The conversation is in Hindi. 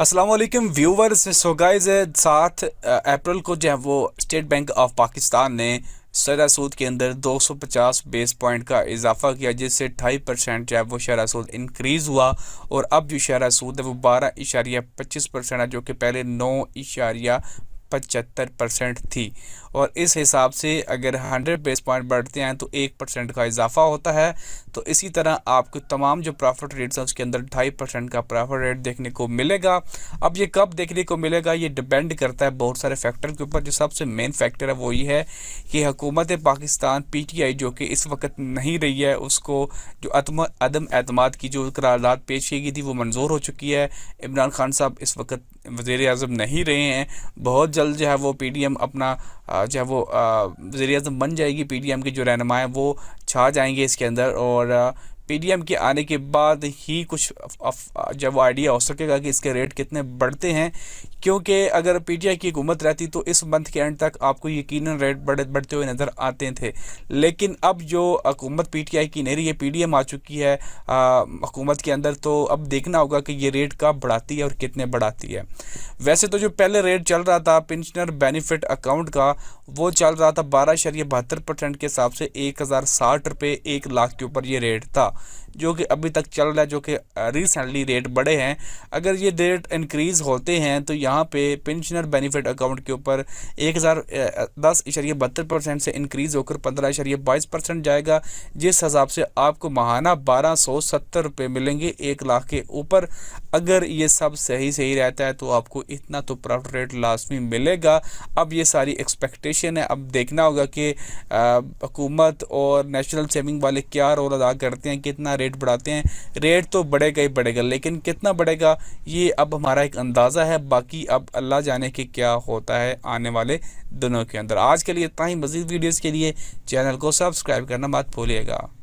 असलम व्यूवर्स सो गाइज सात अप्रैल को जो है वो स्टेट बैंक ऑफ पाकिस्तान ने शरा सूद के अंदर 250 बेस पॉइंट का इजाफा किया जिससे ढाई परसेंट जो है वो शरा सूद इंक्रीज़ हुआ और अब जो शरा सूद है वो बारह इशारिया पच्चीस परसेंट है जो कि पहले नौ इशारिया पचहत्तर परसेंट थी और इस हिसाब से अगर हंड्रेड बेस पॉइंट बढ़ते हैं तो एक परसेंट का इजाफा होता है तो इसी तरह आपको तमाम जो प्रॉफिट रेट्स हैं उसके अंदर ढाई परसेंट का प्रॉफिट रेट देखने को मिलेगा अब ये कब देखने को मिलेगा ये डिपेंड करता है बहुत सारे फैक्टर के ऊपर जो सबसे मेन फैक्टर है वो ये है कि हकूमत पाकिस्तान पी टी आई जो कि इस वक्त नहीं रही है उसको जो अदम अतम की जो करारदादा पेश की गई थी वो मंजूर हो चुकी है इमरान खान साहब इस वक्त वज़ी अजम नहीं रहे हैं बहुत जल्द जो है वो पी डी एम अपना चाहे वो वो ज़रिए बन जाएगी पी डी एम की जो रहनुमा है वो छा जाएंगे इसके अंदर और पीडीएम के आने के बाद ही कुछ जब वो आइडिया हो सकेगा कि इसके रेट कितने बढ़ते हैं क्योंकि अगर पीटीआई की हुकूमत रहती तो इस मंथ के एंड तक आपको यकीन रेट बढ़ बढ़ते हुए नज़र आते थे लेकिन अब जो हुकूमत पीटीआई की नहीं रही है पीडीएम आ चुकी है हुकूमत के अंदर तो अब देखना होगा कि ये रेट कब बढ़ाती है और कितने बढ़ाती है वैसे तो जो पहले रेट चल रहा था पेंशनर बेनिफिट अकाउंट का वो चल रहा था बारह शरीय बहत्तर परसेंट के हिसाब से एक हज़ार साठ रुपये एक लाख के ऊपर ये रेट था जो कि अभी तक चल रहा है जो कि रिसेंटली रेट बढ़े हैं अगर ये रेट इंक्रीज़ होते हैं तो यहाँ पे पेंशनर बेनिफिट अकाउंट के ऊपर एक हज़ार दस इशरिया बहत्तर परसेंट से इंक्रीज़ होकर पंद्रह इशरिया बाईस परसेंट जाएगा जिस हिसाब से आपको महाना बारह सौ सत्तर रुपये मिलेंगे एक लाख के ऊपर अगर ये सब सही सही रहता है तो आपको इतना तो प्रॉफिट रेट लाजमी मिलेगा अब ये सारी एक्सपेक्टेशन है अब देखना होगा कि हुकूमत और नेशनल सेविंग वाले क्या रोल अदा करते हैं कि कितना रेट बढ़ाते हैं रेट तो बढ़ेगा ही बढ़ेगा लेकिन कितना बढ़ेगा ये अब हमारा एक अंदाज़ा है बाकी अब अल्लाह जाने के क्या होता है आने वाले दिनों के अंदर आज के लिए इतना ही मज़ीद वीडियोज़ के लिए चैनल को सब्सक्राइब करना मत भूलिएगा